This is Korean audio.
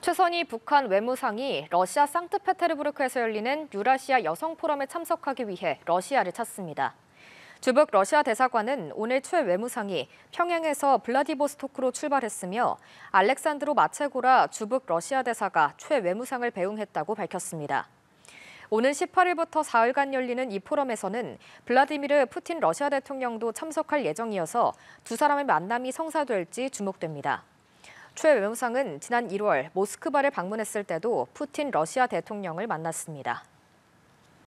최선희 북한 외무상이 러시아 상트페테르부르크에서 열리는 유라시아 여성 포럼에 참석하기 위해 러시아를 찾습니다. 주북 러시아 대사관은 오늘 최 외무상이 평양에서 블라디보스토크로 출발했으며 알렉산드로 마체고라 주북 러시아 대사가 최 외무상을 배웅했다고 밝혔습니다. 오는 18일부터 4일간 열리는 이 포럼에서는 블라디미르 푸틴 러시아 대통령도 참석할 예정이어서 두 사람의 만남이 성사될지 주목됩니다. 최 외무상은 지난 1월 모스크바를 방문했을 때도 푸틴 러시아 대통령을 만났습니다.